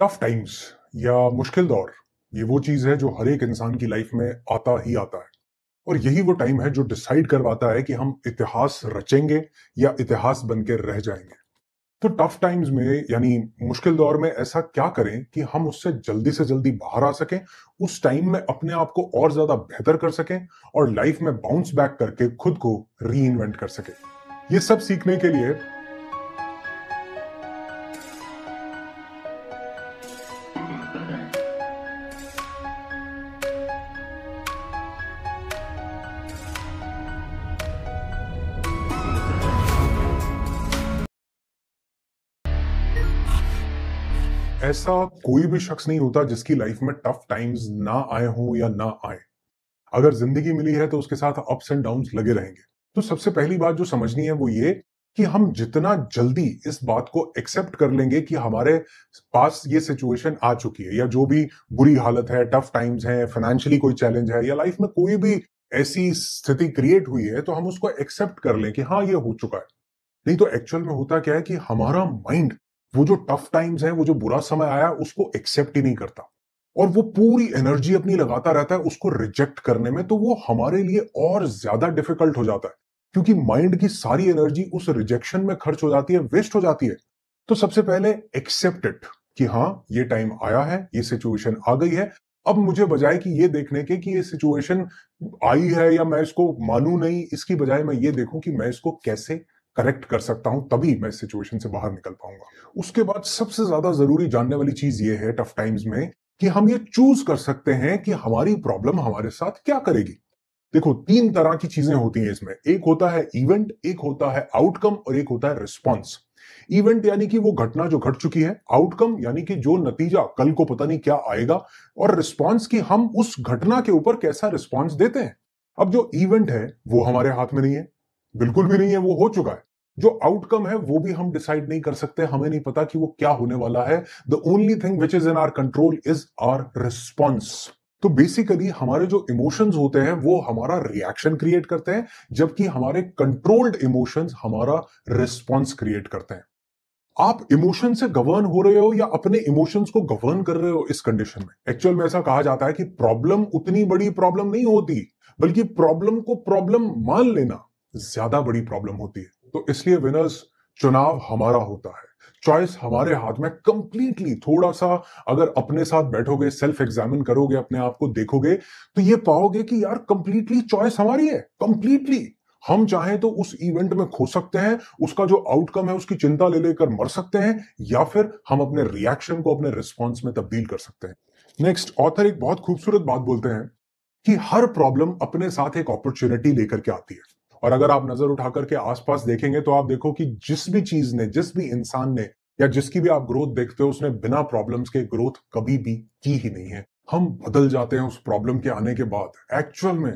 Tough times या मुश्किल दौर ये वो चीज़ है जो हर एक इंसान की लाइफ में आता ही आता है और यही वो टाइम है जो डिसाइड करवाता है कि हम इतिहास रचेंगे या इतिहास बन के रह जाएंगे तो टफ टाइम्स में यानी मुश्किल दौर में ऐसा क्या करें कि हम उससे जल्दी से जल्दी बाहर आ सकें उस टाइम में अपने आप को और ज्यादा बेहतर कर सकें और लाइफ में बाउंस बैक करके खुद को री इन्वेंट कर सकें ये सब सीखने के लिए ऐसा कोई भी शख्स नहीं होता जिसकी लाइफ में टफ टाइम्स ना आए हों या ना आए अगर जिंदगी मिली है तो उसके साथ अप्स एंड डाउन लगे रहेंगे तो सबसे पहली बात जो समझनी है वो ये कि हम जितना जल्दी इस बात को एक्सेप्ट कर लेंगे कि हमारे पास ये सिचुएशन आ चुकी है या जो भी बुरी हालत है टफ टाइम्स है फाइनेंशियली कोई चैलेंज है या लाइफ में कोई भी ऐसी स्थिति क्रिएट हुई है तो हम उसको एक्सेप्ट कर लें कि हाँ ये हो चुका है नहीं तो एक्चुअल में होता क्या है कि हमारा माइंड वो जो टफ टाइम्स है वो जो बुरा समय आया उसको एक्सेप्ट ही नहीं करता और वो पूरी एनर्जी अपनी लगाता रहता है उसको रिजेक्ट करने में तो वो हमारे लिए और ज्यादा डिफिकल्ट हो जाता है क्योंकि माइंड की सारी एनर्जी उस रिजेक्शन में खर्च हो जाती है वेस्ट हो जाती है तो सबसे पहले एक्सेप्ट इट कि हाँ ये टाइम आया है ये सिचुएशन आ गई है अब मुझे बजाय कि ये देखने के कि ये सिचुएशन आई है या मैं इसको मानू नहीं इसकी बजाय मैं ये देखूं कि मैं इसको कैसे करेक्ट कर सकता हूं तभी मैं सिचुएशन से बाहर निकल पाऊंगा उसके बाद सबसे ज्यादा जरूरी जानने वाली चीज ये है टफ टाइम्स में कि हम ये चूज कर सकते हैं कि हमारी प्रॉब्लम हमारे साथ क्या करेगी देखो तीन तरह की चीजें होती हैं इसमें एक होता है इवेंट एक होता है आउटकम और एक होता है रिस्पॉन्स इवेंट यानी कि वो घटना जो घट चुकी है आउटकम यानी कि जो नतीजा कल को पता नहीं क्या आएगा और रिस्पॉन्स की हम उस घटना के ऊपर कैसा रिस्पॉन्स देते हैं अब जो इवेंट है वो हमारे हाथ में नहीं है बिल्कुल भी नहीं है वो हो चुका है जो आउटकम है वो भी हम डिसाइड नहीं कर सकते हमें नहीं पता कि वो क्या होने वाला है the only thing which is in our control is our response तो बेसिकली हमारे जो इमोशंस होते हैं वो हमारा रिएक्शन क्रिएट करते हैं जबकि हमारे कंट्रोल्ड इमोशंस हमारा रिस्पॉन्स क्रिएट करते हैं आप इमोशन से गवर्न हो रहे हो या अपने इमोशंस को गवर्न कर रहे हो इस कंडीशन में एक्चुअल में ऐसा कहा जाता है कि प्रॉब्लम उतनी बड़ी प्रॉब्लम नहीं होती बल्कि प्रॉब्लम को प्रॉब्लम मान लेना ज्यादा बड़ी प्रॉब्लम होती है तो इसलिए विनर्स चुनाव हमारा होता है चॉइस हमारे हाथ में कंप्लीटली थोड़ा सा अगर अपने साथ बैठोगे सेल्फ एग्जामिन करोगे अपने आप को देखोगे तो ये पाओगे कि यार कंप्लीटली चॉइस हमारी है कंप्लीटली हम चाहें तो उस इवेंट में खो सकते हैं उसका जो आउटकम है उसकी चिंता ले लेकर मर सकते हैं या फिर हम अपने रिएक्शन को अपने रिस्पॉन्स में तब्दील कर सकते हैं नेक्स्ट ऑथर एक बहुत खूबसूरत बात बोलते हैं कि हर प्रॉब्लम अपने साथ एक अपॉर्चुनिटी लेकर के आती है और अगर आप नजर उठा करके आसपास देखेंगे तो आप देखो कि जिस भी चीज ने जिस भी इंसान ने या जिसकी भी आप ग्रोथ देखते हो उसने बिना प्रॉब्लम्स के ग्रोथ कभी भी की ही नहीं है हम बदल जाते हैं उस प्रॉब्लम के आने के बाद एक्चुअल में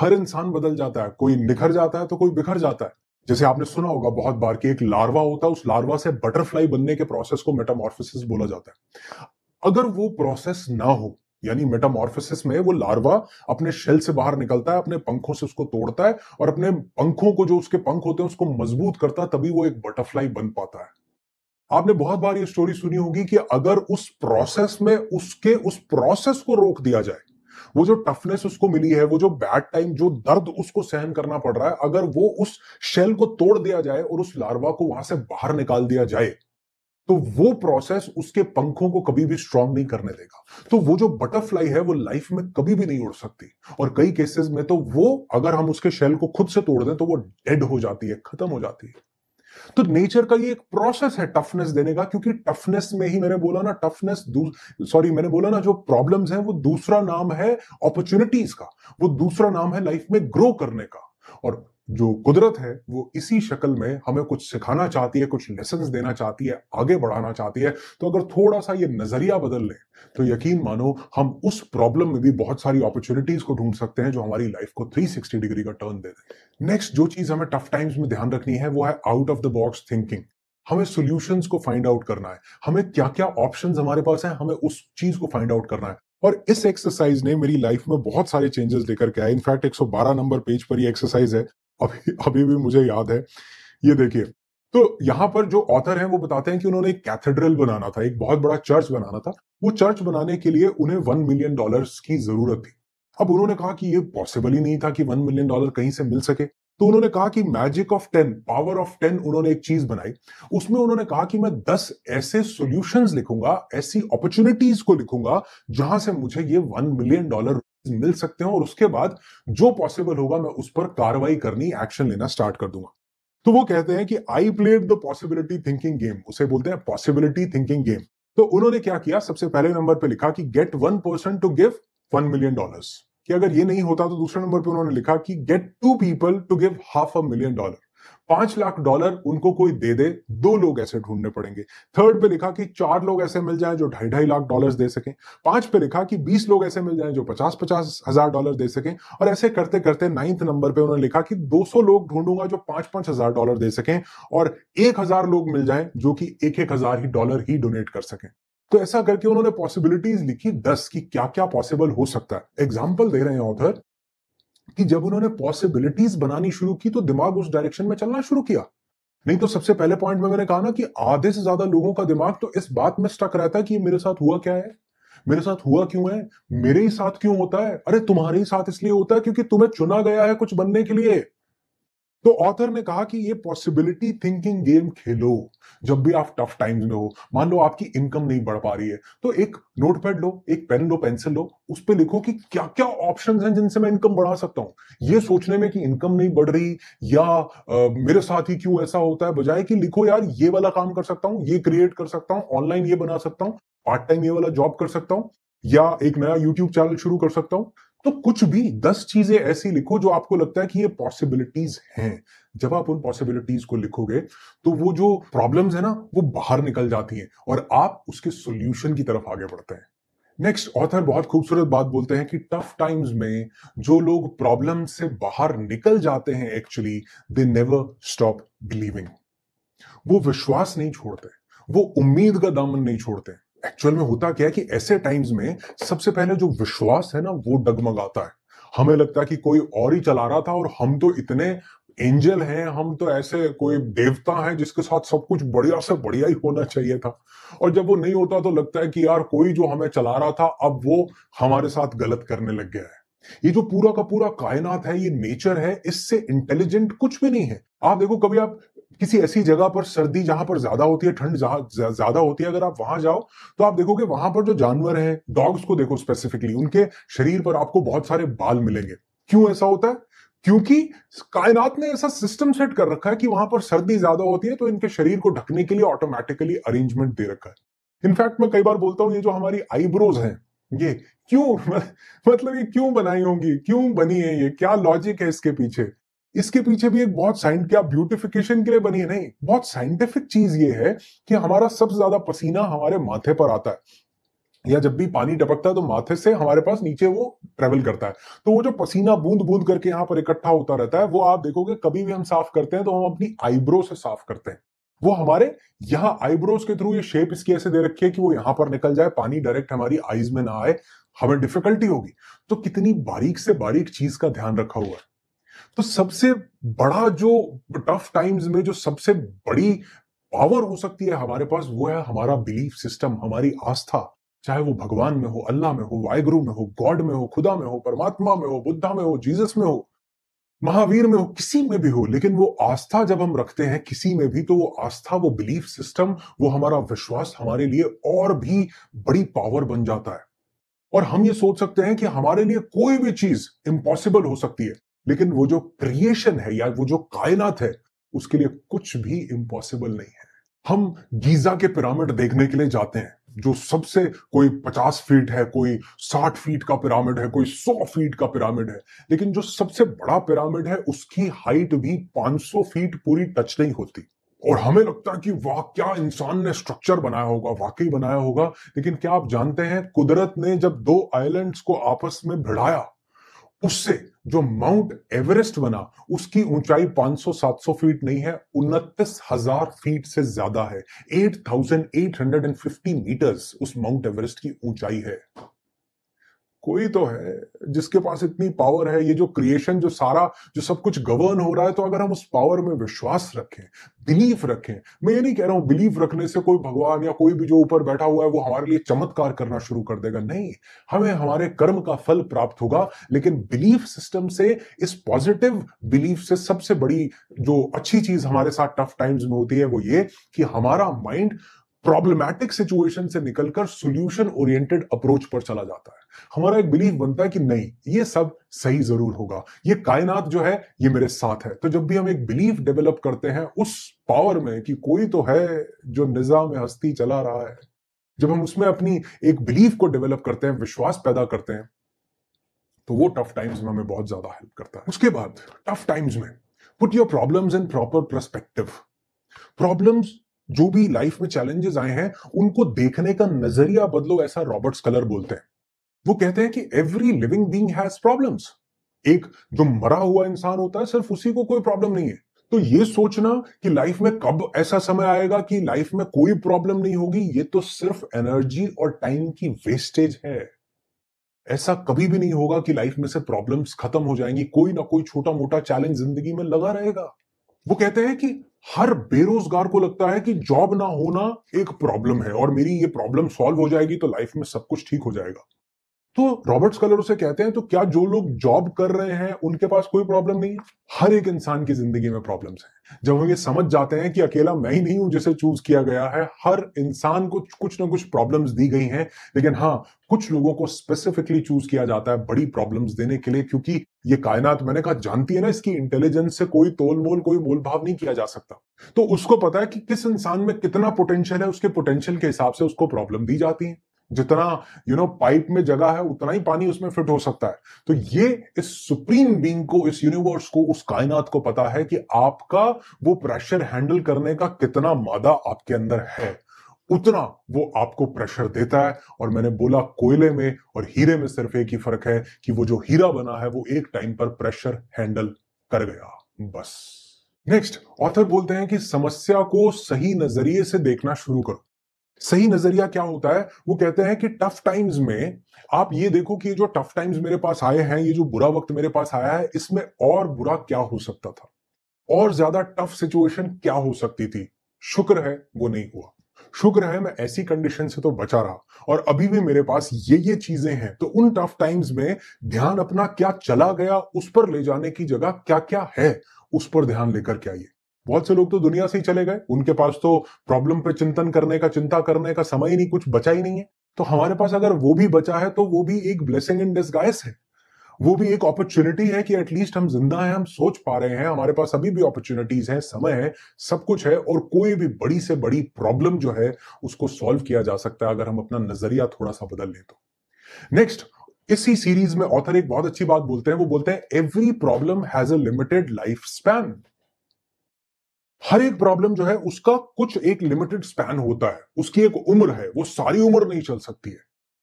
हर इंसान बदल जाता है कोई निखर जाता है तो कोई बिखर जाता है जैसे आपने सुना होगा बहुत बार कि एक लार्वा होता है उस लार्वा से बटरफ्लाई बनने के प्रोसेस को मेटामॉर्फिस बोला जाता है अगर वो प्रोसेस ना हो यानी मेटामॉर्फोसिस में वो लार्वा अपने शेल से बाहर निकलता है अपने पंखों से उसको तोड़ता है और अपने पंखों को जो उसके पंख होते हैं उसको मजबूत करता है तभी वो एक बटरफ्लाई बन पाता है आपने बहुत बार ये स्टोरी सुनी होगी कि अगर उस प्रोसेस में उसके उस प्रोसेस को रोक दिया जाए वो जो टफनेस उसको मिली है वो जो बैड टाइम जो दर्द उसको सहन करना पड़ रहा है अगर वो उस शेल को तोड़ दिया जाए और उस लार्वा को वहां से बाहर निकाल दिया जाए तो वो प्रोसेस उसके पंखों को कभी भी स्ट्रांग नहीं करने देगा तो वो जो बटरफ्लाई है वो लाइफ में कभी भी नहीं उड़ सकती और कई केसेस में तो वो अगर हम उसके शेल को खुद से तोड़ दें तो वो डेड हो जाती है खत्म हो जाती है तो नेचर का ये एक प्रोसेस है टफनेस देने का क्योंकि टफनेस में ही मैंने बोला ना टफनेस सॉरी मैंने बोला ना जो प्रॉब्लम्स हैं वो दूसरा नाम है अपॉर्चुनिटीज का वो दूसरा नाम है लाइफ में ग्रो करने का और जो कुदरत है वो इसी शक्ल में हमें कुछ सिखाना चाहती है कुछ लेसन देना चाहती है आगे बढ़ाना चाहती है तो अगर थोड़ा सा ये नजरिया बदल लें तो यकीन मानो हम उस प्रॉब्लम में भी बहुत सारी अपॉर्चुनिटीज को ढूंढ सकते हैं जो हमारी लाइफ को 360 डिग्री का टर्न दे दे नेक्स्ट जो चीज हमें टफ टाइम्स में ध्यान रखनी है वो है out of the box thinking हमें सोल्यूशन को फाइंड आउट करना है हमें क्या क्या ऑप्शन हमारे पास है हमें उस चीज को फाइंड आउट करना है और इस एक्सरसाइज ने मेरी लाइफ में बहुत सारे चेंजेस लेकर के आए इनफैक्ट 112 नंबर पेज पर ये एक्सरसाइज है अभी अभी भी मुझे याद है ये देखिए तो यहाँ पर जो ऑथर हैं वो बताते हैं कि उन्होंने एक कैथेड्रल बनाना था एक बहुत बड़ा चर्च बनाना था वो चर्च बनाने के लिए उन्हें वन मिलियन डॉलर की जरूरत थी अब उन्होंने कहा कि ये पॉसिबल ही नहीं था कि वन मिलियन डॉलर कहीं से मिल सके तो उन्होंने कहा कि magic of ten power of ten उन्होंने एक चीज बनाई उसमें उन्होंने कहा कि मैं दस ऐसे सोल्यूशन लिखूंगा ऐसी अपॉर्चुनिटीज को लिखूंगा जहां से मुझे ये वन मिलियन डॉलर मिल सकते हैं और उसके बाद जो पॉसिबल होगा मैं उस पर कार्रवाई करनी एक्शन लेना स्टार्ट कर दूंगा तो वो कहते हैं कि I played the possibility thinking game उसे बोलते हैं पॉसिबिलिटी थिंकिंग गेम तो उन्होंने क्या किया सबसे पहले नंबर पे लिखा कि get one person to give one million dollar कि अगर ये नहीं होता तो दूसरे नंबर पे उन्होंने लिखा कि get two people to give half a million dollar पांच लाख डॉलर उनको कोई दे दे दो लोग ऐसे ढूंढने पड़ेंगे थर्ड पे लिखा कि चार लोग ऐसे मिल जाएं जो ढाई ढाई लाख डॉलर दे सकें पांच पे लिखा कि बीस लोग ऐसे मिल जाएं जो पचास पचास हजार डॉलर दे सकें और ऐसे करते करते नाइन्थ नंबर पे उन्होंने लिखा कि दो सौ लोग ढूंढूंगा जो पांच पांच हजार डॉलर दे सकें और एक हजार लोग मिल जाए जो कि एक एक हजार ही डॉलर ही डोनेट कर सकें तो ऐसा करके उन्होंने पॉसिबिलिटीज लिखी दस की क्या क्या पॉसिबल हो सकता है एग्जाम्पल दे रहे हैं ऑथर कि जब उन्होंने पॉसिबिलिटीज बनानी शुरू की तो दिमाग उस डायरेक्शन में चलना शुरू किया नहीं तो सबसे पहले पॉइंट में मैंने कहा ना कि आधे से ज्यादा लोगों का दिमाग तो इस बात में स्टक रहता है कि मेरे साथ हुआ क्या है मेरे साथ हुआ क्यों है मेरे ही साथ क्यों होता है अरे तुम्हारे ही साथ इसलिए होता है क्योंकि तुम्हें चुना गया है कुछ बनने के लिए तो ऑथर ने कहा कि ये पॉसिबिलिटी थिंकिंग गेम खेलो जब भी आप टफ टाइम्स में हो मान लो आपकी इनकम नहीं बढ़ पा रही है तो एक नोटपैड लो एक पेन लो पेंसिल लो उस पर लिखो कि क्या क्या ऑप्शन हैं जिनसे मैं इनकम बढ़ा सकता हूं ये सोचने में कि इनकम नहीं बढ़ रही या आ, मेरे साथ ही क्यों ऐसा होता है बजाय कि लिखो यार ये वाला काम कर सकता हूं ये क्रिएट कर सकता हूं ऑनलाइन ये बना सकता हूं पार्ट टाइम ये वाला जॉब कर सकता हूं या एक नया यूट्यूब चैनल शुरू कर सकता हूं तो कुछ भी दस चीजें ऐसी लिखो जो आपको लगता है कि ये पॉसिबिलिटीज हैं जब आप उन पॉसिबिलिटीज को लिखोगे तो वो जो प्रॉब्लम्स है ना वो बाहर निकल जाती हैं और आप उसके सोल्यूशन की तरफ आगे बढ़ते हैं नेक्स्ट ऑथर बहुत खूबसूरत बात बोलते हैं कि टफ टाइम्स में जो लोग प्रॉब्लम से बाहर निकल जाते हैं actually they never stop believing वो विश्वास नहीं छोड़ते वो उम्मीद का दामन नहीं छोड़ते एक्चुअल में होता क्या है कि ऐसे टाइम्स में सबसे पहले जो विश्वास है ना वो डगमगाता है हमें लगता है कि कोई और ही चला रहा था और हम तो इतने एंजल हैं हम तो ऐसे कोई देवता हैं जिसके साथ सब कुछ बढ़िया से बढ़िया ही होना चाहिए था और जब वो नहीं होता तो लगता है कि यार कोई जो हमें चला रहा था अब वो हमारे साथ गलत करने लग गया है ये जो पूरा का पूरा कायनात है ये नेचर है इससे इंटेलिजेंट कुछ भी नहीं है आप देखो कभी आप किसी ऐसी जगह पर सर्दी जहां पर ज्यादा होती है ठंड जहां ज्यादा होती है अगर आप वहां जाओ तो आप देखोगे वहां पर जो जानवर हैं डॉग्स को देखो स्पेसिफिकली उनके शरीर पर आपको बहुत सारे बाल मिलेंगे क्यों ऐसा होता है क्योंकि कायनात ने ऐसा सिस्टम सेट कर रखा है कि वहां पर सर्दी ज्यादा होती है तो इनके शरीर को ढकने के लिए ऑटोमेटिकली अरेंजमेंट दे रखा है इनफैक्ट मैं कई बार बोलता हूँ ये जो हमारी आईब्रोज हैं ये क्यों मतलब ये क्यों बनाई होंगी क्यों बनी है ये क्या लॉजिक है इसके पीछे इसके पीछे भी एक बहुत साइंट क्या ब्यूटिफिकेशन के लिए बनी है नहीं बहुत साइंटिफिक चीज ये है कि हमारा सबसे ज्यादा पसीना हमारे माथे पर आता है या जब भी पानी टपकता है तो माथे से हमारे पास नीचे वो ट्रेवल करता है तो वो जो पसीना बूंद बूंद करके यहाँ पर इकट्ठा होता रहता है वो आप देखोगे कभी भी हम साफ करते हैं तो हम अपनी आईब्रो से साफ करते हैं वो हमारे यहाँ आईब्रोज के थ्रू ये शेप इसकी ऐसे दे रखी है कि वो यहाँ पर निकल जाए पानी डायरेक्ट हमारी आईज में ना आए हमें डिफिकल्टी होगी तो कितनी बारीक से बारीक चीज का ध्यान रखा हुआ है तो सबसे बड़ा जो टफ टाइम्स में जो सबसे बड़ी पावर हो सकती है हमारे पास वो है हमारा बिलीफ सिस्टम हमारी आस्था चाहे वो भगवान में हो अल्लाह में हो वाहगुरु में हो गॉड में हो खुदा में हो परमात्मा में हो बुद्धा में हो जीसस में हो महावीर में हो किसी में भी हो लेकिन वो आस्था जब हम रखते हैं किसी में भी तो वो आस्था वो बिलीफ सिस्टम वो हमारा विश्वास हमारे लिए और भी बड़ी पावर बन जाता है और हम ये सोच सकते हैं कि हमारे लिए कोई भी चीज इम्पॉसिबल हो सकती है लेकिन वो जो क्रिएशन है या वो जो कायनात है उसके लिए कुछ भी इम्पॉसिबल नहीं है हम गीजा के पिरामिड देखने के लिए जाते हैं जो सबसे कोई पचास फीट है कोई साठ फीट का पिरामिड है कोई सौ फीट का पिरामिड है लेकिन जो सबसे बड़ा पिरामिड है उसकी हाइट भी 500 फीट पूरी टच नहीं होती और हमें लगता है कि वाह क्या इंसान ने स्ट्रक्चर बनाया होगा वाकई बनाया होगा लेकिन क्या आप जानते हैं कुदरत ने जब दो आइलैंड्स को आपस में भिड़ाया उससे जो माउंट एवरेस्ट बना उसकी ऊंचाई 500-700 फीट नहीं है उनतीस हजार फीट से ज्यादा है 8,850 मीटर्स उस माउंट एवरेस्ट की ऊंचाई है कोई तो है जिसके पास इतनी पावर है ये जो क्रिएशन जो सारा जो सब कुछ गवर्न हो रहा है तो अगर हम उस पावर में विश्वास रखें बिलीव रखें मैं ये नहीं कह रहा हूं बिलीव रखने से कोई भगवान या कोई भी जो ऊपर बैठा हुआ है वो हमारे लिए चमत्कार करना शुरू कर देगा नहीं हमें हमारे कर्म का फल प्राप्त होगा लेकिन बिलीफ सिस्टम से इस पॉजिटिव बिलीफ से सबसे बड़ी जो अच्छी चीज हमारे साथ टफ टाइम्स में होती है वो ये कि हमारा माइंड प्रॉब्लमैटिक सिचुएशन से निकलकर सॉल्यूशन ओरिएंटेड अप्रोच पर चला जाता है हमारा एक बिलीफ बनता है कि नहीं ये सब सही जरूर होगा ये कायनात जो है ये मेरे साथ है तो जब भी हम एक बिलीफ डेवलप करते हैं उस पावर में कि कोई तो है जो निजाम हस्ती चला रहा है जब हम उसमें अपनी एक बिलीफ को डेवलप करते हैं विश्वास पैदा करते हैं तो वो टफ टाइम्स में हमें बहुत ज्यादा हेल्प करता है उसके बाद टफ टाइम्स में put your problems in proper perspective problems जो भी लाइफ में चैलेंजेस आए हैं उनको देखने का नजरिया बदलो ऐसा रॉबर्ट्स कलर बोलते हैं वो कहते हैं कि every living being has problems एक जो मरा हुआ इंसान होता है सिर्फ उसी को कोई प्रॉब्लम नहीं है तो ये सोचना कि लाइफ में कब ऐसा समय आएगा कि लाइफ में कोई प्रॉब्लम नहीं होगी ये तो सिर्फ एनर्जी और टाइम की वेस्टेज है ऐसा कभी भी नहीं होगा कि लाइफ में से प्रॉब्लम्स खत्म हो जाएंगी कोई ना कोई छोटा मोटा चैलेंज जिंदगी में लगा रहेगा वो कहते हैं कि हर बेरोजगार को लगता है कि जॉब ना होना एक प्रॉब्लम है और मेरी ये प्रॉब्लम सॉल्व हो जाएगी तो लाइफ में सब कुछ ठीक हो जाएगा तो रॉबर्ट स्कलर उसे कहते हैं तो क्या जो लोग जॉब कर रहे हैं उनके पास कोई प्रॉब्लम नहीं है हर एक इंसान की जिंदगी में प्रॉब्लम्स हैं जब हम ये समझ जाते हैं कि अकेला मैं ही नहीं हूं जिसे चूज किया गया है हर इंसान को कुछ ना कुछ प्रॉब्लम्स दी गई हैं लेकिन हाँ कुछ लोगों को स्पेसिफिकली चूज किया जाता है बड़ी प्रॉब्लम्स देने के लिए क्योंकि ये कायनात मैंने कहा जानती है ना इसकी इंटेलिजेंस से कोई तोल मोल कोई मोल भाव नहीं किया जा सकता तो उसको पता है कि किस इंसान में कितना पोटेंशियल है उसके पोटेंशियल के हिसाब से उसको प्रॉब्लम दी जाती है जितना यू नो पाइप में जगह है उतना ही पानी उसमें फिट हो सकता है तो ये इस सुप्रीम बींग को इस यूनिवर्स को उस कायनात को पता है कि आपका वो प्रेशर हैंडल करने का कितना मादा आपके अंदर है उतना वो आपको प्रेशर देता है और मैंने बोला कोयले में और हीरे में सिर्फ एक ही फर्क है कि वो जो हीरा बना है वो एक टाइम पर प्रेशर हैंडल कर गया बस नेक्स्ट ऑथर बोलते हैं कि समस्या को सही नजरिए से देखना शुरू करो सही नजरिया क्या होता है वो कहते हैं कि टफ टाइम्स में आप ये देखो कि जो टफ टाइम्स मेरे पास आए हैं ये जो बुरा वक्त मेरे पास आया है इसमें और बुरा क्या हो सकता था और ज्यादा टफ सिचुएशन क्या हो सकती थी शुक्र है वो नहीं हुआ शुक्र है मैं ऐसी कंडीशन से तो बचा रहा और अभी भी मेरे पास ये ये चीजें हैं तो उन टफ टाइम्स में ध्यान अपना क्या चला गया उस पर ले जाने की जगह क्या क्या है उस पर ध्यान लेकर के आइए बहुत से लोग तो दुनिया से ही चले गए उनके पास तो प्रॉब्लम पे चिंतन करने का चिंता करने का समय ही नहीं कुछ बचा ही नहीं है तो हमारे पास अगर वो भी बचा है तो वो भी एक ब्लेसिंग इन डिस्गाइस है वो भी एक अपॉर्चुनिटी है कि एटलीस्ट हम जिंदा हैं हम सोच पा रहे हैं हमारे पास अभी भी अपॉर्चुनिटीज हैं समय है सब कुछ है और कोई भी बड़ी से बड़ी प्रॉब्लम जो है उसको सॉल्व किया जा सकता है अगर हम अपना नजरिया थोड़ा सा बदल ले तो नेक्स्ट इसी सीरीज में ऑथर एक बहुत अच्छी बात बोलते हैं वो बोलते हैं every problem has a limited life span हर एक प्रॉब्लम जो है उसका कुछ एक लिमिटेड स्पैन होता है उसकी एक उम्र है वो सारी उम्र नहीं चल सकती है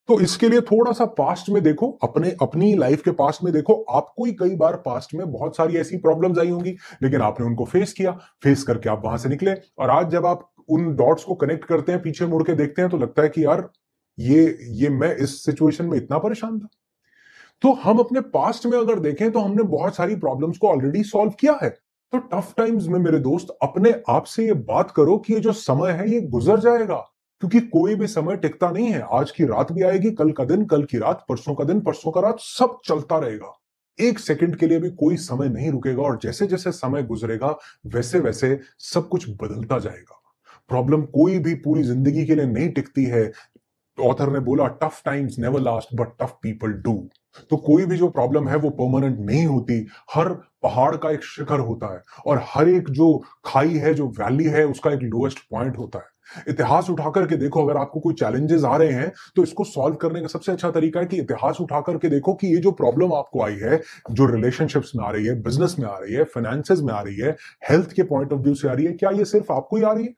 तो इसके लिए थोड़ा सा पास्ट में देखो अपने अपनी लाइफ के पास्ट में देखो आपको ही कई बार पास्ट में बहुत सारी ऐसी प्रॉब्लम्स आई होंगी लेकिन आपने उनको फेस किया फेस करके आप वहां से निकले और आज जब आप उन डॉट्स को कनेक्ट करते हैं पीछे मुड़ के देखते हैं तो लगता है कि यार ये ये मैं इस सिचुएशन में इतना परेशान था तो हम अपने पास्ट में अगर देखें तो हमने बहुत सारी प्रॉब्लम्स को ऑलरेडी सॉल्व किया है तो टफ टाइम्स में मेरे दोस्त अपने आप से ये बात करो कि ये जो समय है ये गुजर जाएगा क्योंकि कोई भी समय टिकता नहीं है आज की रात भी आएगी कल का दिन कल की रात परसों का दिन परसों का रात सब चलता रहेगा एक सेकंड के लिए भी कोई समय नहीं रुकेगा और जैसे जैसे समय गुजरेगा वैसे वैसे सब कुछ बदलता जाएगा प्रॉब्लम कोई भी पूरी जिंदगी के लिए नहीं टिकती है ऑथर ने बोला tough times never last but tough people do तो कोई भी जो प्रॉब्लम है वो परमानेंट नहीं होती हर पहाड़ का एक शिखर होता है और हर एक जो खाई है जो वैली है उसका एक लोएस्ट पॉइंट होता है इतिहास उठा करके देखो अगर आपको कोई चैलेंजेस आ रहे हैं तो इसको सॉल्व करने का सबसे अच्छा तरीका है कि इतिहास उठा करके देखो कि ये जो प्रॉब्लम आपको आई है जो रिलेशनशिप्स में आ रही है बिजनेस में आ रही है फाइनेंस में आ रही है हेल्थ के पॉइंट ऑफ व्यू से आ रही है क्या ये सिर्फ आपको ही आ रही है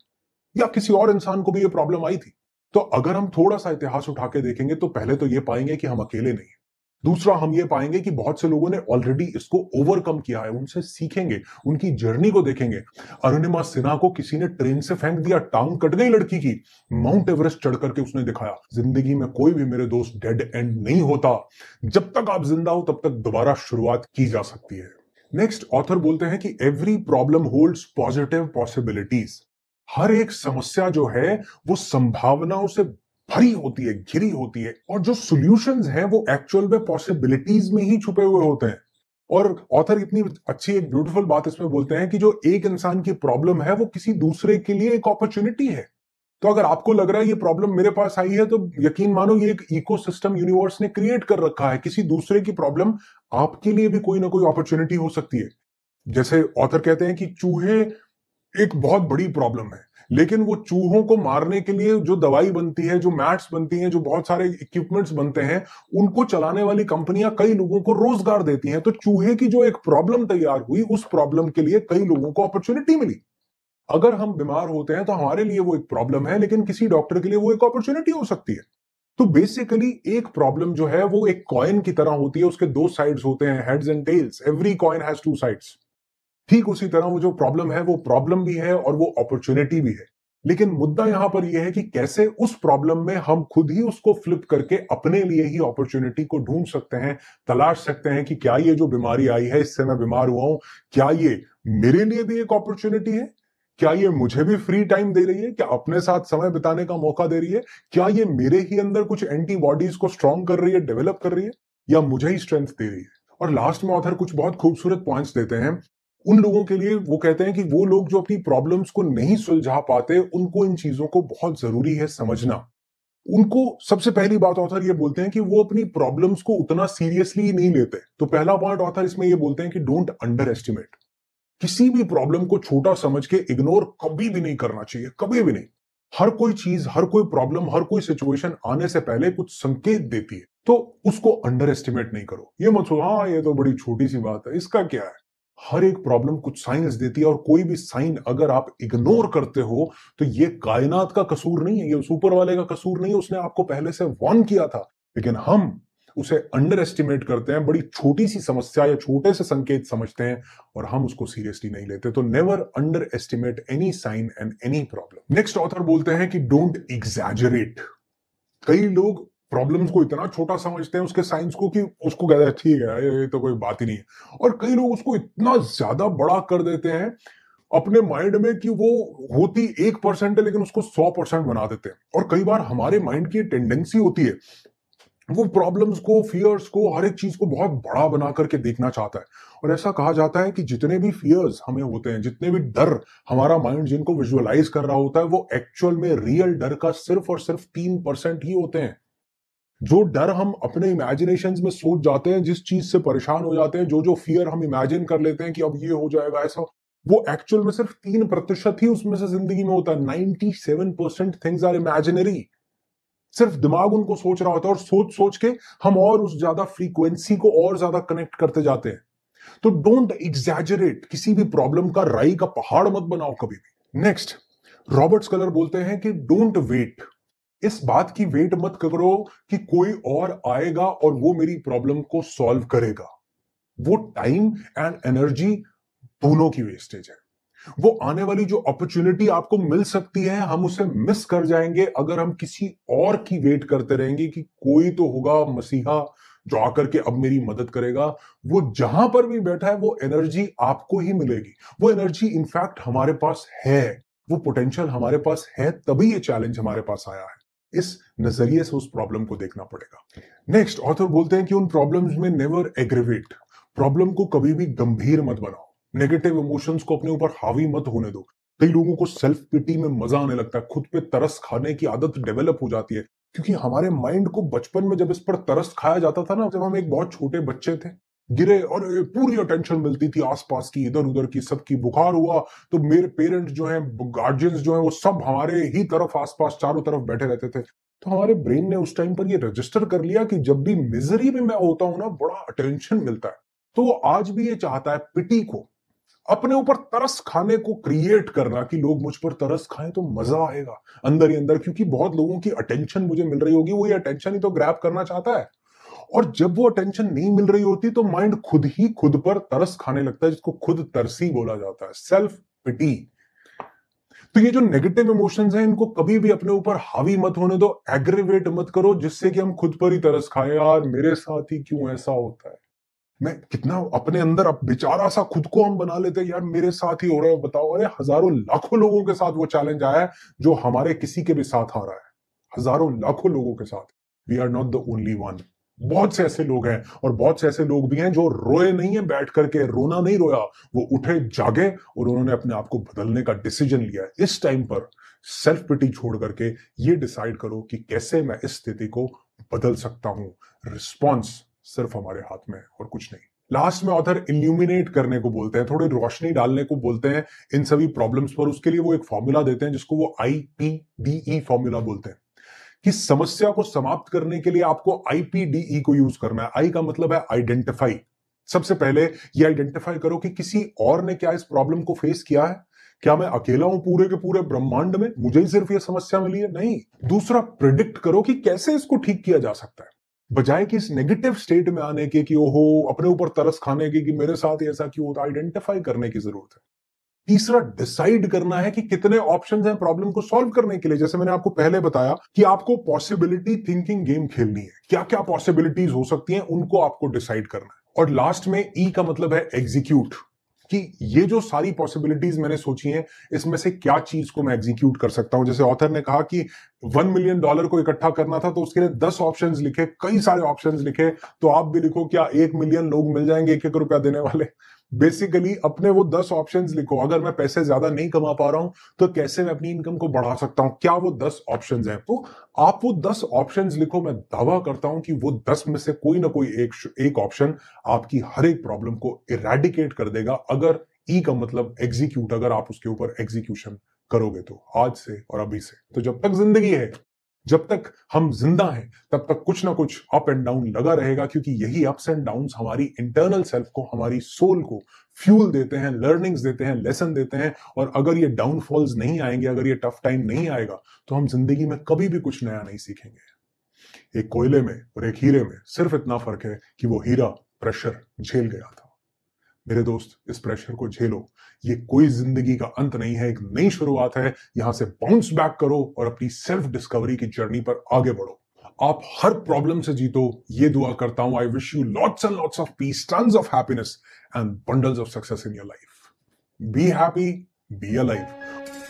या किसी और इंसान को भी ये प्रॉब्लम आई थी तो अगर हम थोड़ा सा इतिहास उठा के देखेंगे तो पहले तो ये पाएंगे कि हम अकेले नहीं दूसरा हम ये पाएंगे कि बहुत से लोगों ने ऑलरेडी इसको ओवरकम किया है उनसे सीखेंगे उनकी जर्नी को देखेंगे अरुणिमा सिन्हा को किसी ने ट्रेन से फेंक दिया टांग कट गई लड़की की माउंट एवरेस्ट चढ़ करके उसने दिखाया जिंदगी में कोई भी मेरे दोस्त डेड एंड नहीं होता जब तक आप जिंदा हो तब तक दोबारा शुरुआत की जा सकती है नेक्स्ट ऑथर बोलते हैं कि every problem holds positive possibilities हर एक समस्या जो है वो संभावनाओं से हरी होती है घिरी होती है और जो सोल्यूशन है वो एक्चुअल में पॉसिबिलिटीज में ही छुपे हुए होते हैं और ऑथर इतनी अच्छी एक ब्यूटीफुल बात इसमें बोलते हैं कि जो एक इंसान की प्रॉब्लम है वो किसी दूसरे के लिए एक अपॉर्चुनिटी है तो अगर आपको लग रहा है ये प्रॉब्लम मेरे पास आई है तो यकीन मानो ये एक इकोसिस्टम यूनिवर्स ने क्रिएट कर रखा है किसी दूसरे की प्रॉब्लम आपके लिए भी कोई ना कोई अपॉर्चुनिटी हो सकती है जैसे ऑथर कहते हैं कि चूहे एक बहुत बड़ी प्रॉब्लम है हम्म। लेकिन वो चूहों को मारने के लिए जो दवाई बनती है जो मैट्स बनती हैं जो बहुत सारे इक्विपमेंट्स बनते हैं उनको चलाने वाली कंपनियां कई लोगों को रोजगार देती हैं तो चूहे की जो एक प्रॉब्लम तैयार हुई उस प्रॉब्लम के लिए कई लोगों को अपॉर्चुनिटी मिली अगर हम बीमार होते हैं तो हमारे लिए वो एक प्रॉब्लम है लेकिन किसी डॉक्टर के लिए वो एक अपॉर्चुनिटी हो सकती है तो बेसिकली एक प्रॉब्लम जो है वो एक कॉइन की तरह होती है उसके दो साइड्स होते हैं heads and tails every coin has two sides ठीक उसी तरह वो जो प्रॉब्लम है वो प्रॉब्लम भी है और वो अपॉर्चुनिटी भी है लेकिन मुद्दा यहां पर यह है कि कैसे उस प्रॉब्लम में हम खुद ही उसको फ्लिप करके अपने लिए ही अपॉर्चुनिटी को ढूंढ सकते हैं तलाश सकते हैं कि क्या ये जो बीमारी आई है इससे मैं बीमार हुआ हूं क्या ये मेरे लिए भी एक अपॉर्चुनिटी है क्या ये मुझे भी फ्री टाइम दे रही है क्या अपने साथ समय बिताने का मौका दे रही है क्या ये मेरे ही अंदर कुछ एंटीबॉडीज को स्ट्रांग कर रही है डेवलप कर रही है या मुझे ही स्ट्रेंथ दे रही है और लास्ट में ऑथर कुछ बहुत खूबसूरत पॉइंट्स देते हैं उन लोगों के लिए वो कहते हैं कि वो लोग जो अपनी प्रॉब्लम्स को नहीं सुलझा पाते उनको इन चीजों को बहुत जरूरी है समझना उनको सबसे पहली बात ऑथर ये बोलते हैं कि वो अपनी प्रॉब्लम्स को उतना सीरियसली नहीं लेते तो पहला पॉइंट ऑथर इसमें ये बोलते हैं कि डोंट अंडर एस्टिमेट किसी भी प्रॉब्लम को छोटा समझ के इग्नोर कभी भी नहीं करना चाहिए कभी भी नहीं हर कोई चीज हर कोई प्रॉब्लम हर कोई सिचुएशन आने से पहले कुछ संकेत देती है तो उसको अंडर एस्टिमेट नहीं करो ये मत सोचो हाँ ये तो बड़ी छोटी सी बात है इसका क्या है हर एक प्रॉब्लम कुछ साइंस देती है और कोई भी साइन अगर आप इग्नोर करते हो तो ये कायनात का कसूर नहीं है ये उस ऊपर वाले का कसूर नहीं है उसने आपको पहले से वॉर्न किया था लेकिन हम उसे अंडर एस्टिमेट करते हैं बड़ी छोटी सी समस्या या छोटे से संकेत समझते हैं और हम उसको सीरियसली नहीं लेते तो never underestimate any sign and any problem next author बोलते हैं कि डोंट एग्जैजरेट कई लोग प्रॉब्लम्स को इतना छोटा समझते हैं उसके साइंस को कि उसको कहते हैं ठीक है ये तो कोई बात ही नहीं है और कई लोग उसको इतना ज्यादा बड़ा कर देते हैं अपने माइंड में कि वो होती एक परसेंट है लेकिन उसको सौ परसेंट बना देते हैं और कई बार हमारे माइंड की टेंडेंसी होती है वो प्रॉब्लम्स को फियर्स को हर एक चीज को बहुत बड़ा बना करके देखना चाहता है और ऐसा कहा जाता है कि जितने भी फियर्स हमें होते हैं जितने भी डर हमारा माइंड जिनको विजुअलाइज कर रहा होता है वो एक्चुअल में रियल डर का सिर्फ और सिर्फ तीन परसेंट ही होते हैं जो डर हम अपने इमेजिनेशन में सोच जाते हैं जिस चीज से परेशान हो जाते हैं जो जो फियर हम इमेजिन कर लेते हैं कि अब ये हो जाएगा ऐसा वो एक्चुअल में सिर्फ तीन प्रतिशत ही उसमें से जिंदगी में होता है ninety seven percent things are imaginary सिर्फ दिमाग उनको सोच रहा होता है और सोच सोच के हम और उस ज्यादा फ्रीक्वेंसी को और ज्यादा कनेक्ट करते जाते हैं तो डोंट एग्जैजरेट किसी भी प्रॉब्लम का राई का पहाड़ मत बनाओ कभी भी नेक्स्ट रॉबर्ट कलर बोलते हैं कि डोंट वेट इस बात की वेट मत करो कि कोई और आएगा और वो मेरी प्रॉब्लम को सॉल्व करेगा वो टाइम एंड एनर्जी दोनों की वेस्टेज है वो आने वाली जो अपॉर्चुनिटी आपको मिल सकती है हम उसे मिस कर जाएंगे अगर हम किसी और की वेट करते रहेंगे कि कोई तो होगा मसीहा जो आकर के अब मेरी मदद करेगा वो जहां पर भी बैठा है वो एनर्जी आपको ही मिलेगी वो एनर्जी इनफैक्ट हमारे पास है वो पोटेंशियल हमारे पास है तभी ये चैलेंज हमारे पास आया है इस नजरिए से उस प्रॉब्लम को देखना पड़ेगा नेक्स्ट ऑथर बोलते हैं कि उन प्रॉब्लम्स में नेवर एग्रीवेट प्रॉब्लम को कभी भी गंभीर मत बनाओ नेगेटिव इमोशंस को अपने ऊपर हावी मत होने दो कई लोगों को सेल्फ पिटी में मजा आने लगता है खुद पे तरस खाने की आदत डेवलप हो जाती है क्योंकि हमारे माइंड को बचपन में जब इस पर तरस खाया जाता था ना जब हम एक बहुत छोटे बच्चे थे गिरे और पूरी अटेंशन मिलती थी आसपास की इधर उधर की सबकी बुखार हुआ तो मेरे पेरेंट्स जो हैं गार्जियंस जो हैं वो सब हमारे ही तरफ आसपास चारों तरफ बैठे रहते थे तो हमारे ब्रेन ने उस टाइम पर ये रजिस्टर कर लिया कि जब भी मिजरी में मैं होता हूं ना बड़ा अटेंशन मिलता है तो वो आज भी ये चाहता है पिटी को अपने ऊपर तरस खाने को क्रिएट करना कि लोग मुझ पर तरस खाएं तो मजा आएगा अंदर ही अंदर क्योंकि बहुत लोगों की अटेंशन मुझे मिल रही होगी वो ये अटेंशन ही तो ग्रैप करना चाहता है और जब वो अटेंशन नहीं मिल रही होती तो माइंड खुद ही खुद पर तरस खाने लगता है जिसको खुद तरसी बोला जाता है सेल्फ पिटी तो ये जो नेगेटिव इमोशंस हैं इनको कभी भी अपने ऊपर हावी मत होने दो एग्रीवेट मत करो जिससे कि हम खुद पर ही तरस खाए यार मेरे साथ ही क्यों ऐसा होता है मैं कितना अपने अंदर अब बेचारा सा खुद को हम बना लेते हैं यार मेरे साथ ही हो रहा है बताओ अरे हजारों लाखों लोगों के साथ वो चैलेंज आया है जो हमारे किसी के भी साथ आ रहा है हजारों लाखों लोगों के साथ we are not the only one बहुत से ऐसे लोग हैं और बहुत से ऐसे लोग भी हैं जो रोए नहीं है बैठ करके रोना नहीं रोया वो उठे जागे और उन्होंने अपने आप को बदलने का डिसीजन लिया इस टाइम पर सेल्फ पिटी छोड़ करके ये डिसाइड करो कि कैसे मैं इस स्थिति को बदल सकता हूं रिस्पॉन्स सिर्फ हमारे हाथ में और कुछ नहीं लास्ट में ऑथर इल्यूमिनेट करने को बोलते हैं थोड़ी रोशनी डालने को बोलते हैं इन सभी प्रॉब्लम्स पर उसके लिए वो एक फॉर्मूला देते हैं जिसको वो I P D E formula बोलते हैं कि समस्या को समाप्त करने के लिए आपको आईपीडीई e को यूज करना है आई का मतलब है आइडेंटिफाई सबसे पहले ये आइडेंटिफाई करो कि किसी और ने क्या इस प्रॉब्लम को फेस किया है क्या मैं अकेला हूं पूरे के पूरे ब्रह्मांड में मुझे ही सिर्फ ये समस्या मिली है नहीं दूसरा प्रिडिक्ट करो कि कैसे इसको ठीक किया जा सकता है बजाय कि इस नेगेटिव स्टेट में आने के कि ओहो अपने ऊपर तरस खाने के कि मेरे साथ ऐसा क्यों होता आइडेंटिफाई करने की जरूरत है तीसरा डिसाइड करना है कि कितने ऑप्शन हैं प्रॉब्लम को सॉल्व करने के लिए जैसे मैंने आपको पहले बताया कि आपको पॉसिबिलिटी थिंकिंग गेम खेलनी है क्या क्या पॉसिबिलिटीज हो सकती हैं उनको आपको डिसाइड करना है और लास्ट में ई e का मतलब है एग्जीक्यूट कि ये जो सारी पॉसिबिलिटीज मैंने सोची हैं इसमें से क्या चीज को मैं एग्जीक्यूट कर सकता हूं जैसे ऑथर ने कहा कि वन मिलियन डॉलर को इकट्ठा करना था तो उसके लिए दस ऑप्शंस लिखे कई सारे ऑप्शंस लिखे तो आप भी लिखो क्या एक मिलियन लोग मिल जाएंगे एक एक रुपया देने वाले बेसिकली अपने वो दस ऑप्शन लिखो अगर मैं पैसे ज्यादा नहीं कमा पा रहा हूं तो कैसे मैं अपनी इनकम को बढ़ा सकता हूं क्या वो दस ऑप्शन है तो आप वो दस ऑप्शन लिखो मैं दावा करता हूं कि वो दस में से कोई ना कोई एक एक ऑप्शन आपकी हर एक प्रॉब्लम को इरेडिकेट कर देगा अगर ई e का मतलब एग्जीक्यूट अगर आप उसके ऊपर एग्जीक्यूशन करोगे तो आज से और अभी से तो जब तक जिंदगी है जब तक हम जिंदा हैं तब तक कुछ ना कुछ अप एंड डाउन लगा रहेगा क्योंकि यही अप्स एंड डाउन हमारी इंटरनल सेल्फ को हमारी सोल को फ्यूल देते हैं लर्निंग्स देते हैं लेसन देते हैं और अगर ये डाउनफॉल्स नहीं आएंगे अगर ये टफ टाइम नहीं आएगा तो हम जिंदगी में कभी भी कुछ नया नहीं सीखेंगे एक कोयले में और एक हीरे में सिर्फ इतना फर्क है कि वो हीरा प्रेशर झेल गया था मेरे दोस्त इस प्रेशर को झेलो ये कोई जिंदगी का अंत नहीं है एक नई शुरुआत है यहां से बाउंस बैक करो और अपनी सेल्फ डिस्कवरी की जर्नी पर आगे बढ़ो आप हर प्रॉब्लम से जीतो ये दुआ करता हूं I wish you lots and lots of peace tons of happiness and bundles of success in your life be happy be life